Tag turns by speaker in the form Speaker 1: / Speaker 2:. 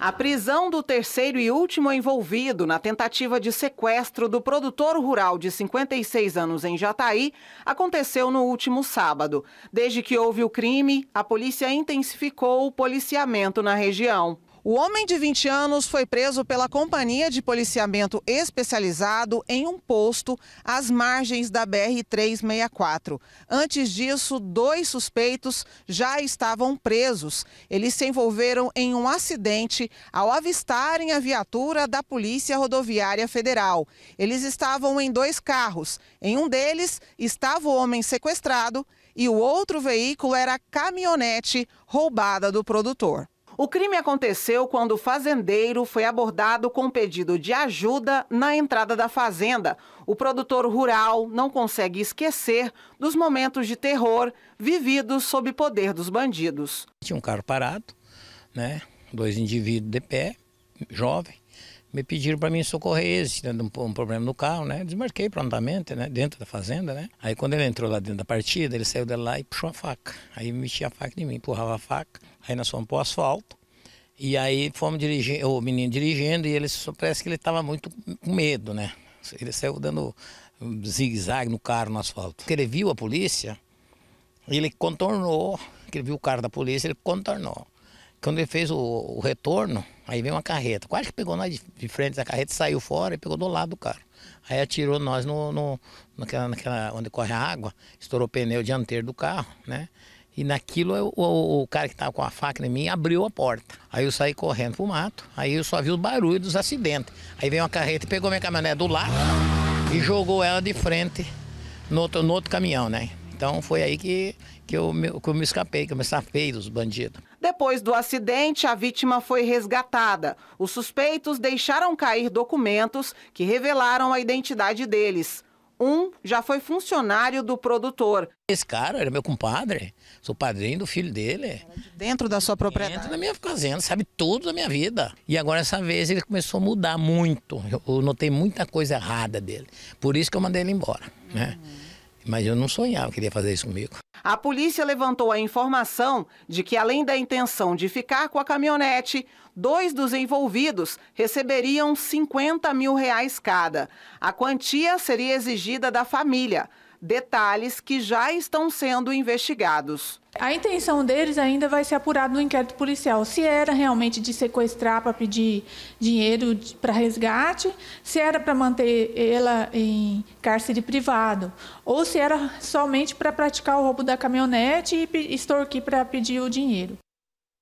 Speaker 1: A prisão do terceiro e último envolvido na tentativa de sequestro do produtor rural de 56 anos em Jataí aconteceu no último sábado. Desde que houve o crime, a polícia intensificou o policiamento na região. O homem de 20 anos foi preso pela Companhia de Policiamento Especializado em um posto às margens da BR-364. Antes disso, dois suspeitos já estavam presos. Eles se envolveram em um acidente ao avistarem a viatura da Polícia Rodoviária Federal. Eles estavam em dois carros. Em um deles estava o homem sequestrado e o outro veículo era a caminhonete roubada do produtor. O crime aconteceu quando o fazendeiro foi abordado com pedido de ajuda na entrada da fazenda. O produtor rural não consegue esquecer dos momentos de terror
Speaker 2: vividos sob poder dos bandidos. Tinha um carro parado, né? Dois indivíduos de pé, jovem, me pediram para mim socorrer eles, tendo né, um, um, problema no carro, né? Desmarquei prontamente, né? Dentro da fazenda, né? Aí quando ele entrou lá dentro da partida, ele saiu de lá e puxou a faca. Aí metia a faca em mim, empurrava a faca. Aí nós fomos o asfalto. E aí fomos dirigindo, o menino dirigindo e ele parece que ele estava muito com medo, né? Ele saiu dando um zigue-zague no carro no asfalto. Porque ele viu a polícia, ele contornou, que ele viu o carro da polícia, ele contornou. Quando ele fez o, o retorno, aí veio uma carreta. Quase que pegou nós de, de frente da carreta, saiu fora e pegou do lado do carro. Aí atirou nós no, no naquela, naquela, onde corre a água, estourou o pneu dianteiro do carro, né? E naquilo eu, o, o, cara que estava com a faca em mim abriu a porta. Aí eu saí correndo pro mato, aí eu só vi o barulho dos acidentes. Aí veio uma carreta e pegou minha caminhonete do lado e jogou ela de frente no outro, no outro caminhão, né? Então foi aí que, que, eu, que eu me escapei, que eu me safei dos bandidos.
Speaker 1: Depois do acidente, a vítima foi resgatada. Os suspeitos deixaram cair documentos que revelaram a identidade
Speaker 2: deles. Um já foi funcionário do produtor. Esse cara era meu compadre, sou padrinho do filho dele. Dentro da sua propriedade? Dentro da minha fazenda, sabe tudo da minha vida. E agora, essa vez, ele começou a mudar muito. Eu notei muita coisa errada dele. Por isso que eu mandei ele embora. Né? Mas eu não sonhava que ele ia fazer isso comigo.
Speaker 1: A polícia levantou a informação de que, além da intenção de ficar com a caminhonete, dois dos envolvidos receberiam 50 mil reais cada. A quantia seria exigida da família detalhes que já estão sendo investigados. A intenção deles ainda vai ser apurada no inquérito policial. Se era realmente de sequestrar para pedir dinheiro para resgate, se era para manter ela em cárcere privado, ou se era somente para praticar o roubo da caminhonete e extorquir para pedir o dinheiro.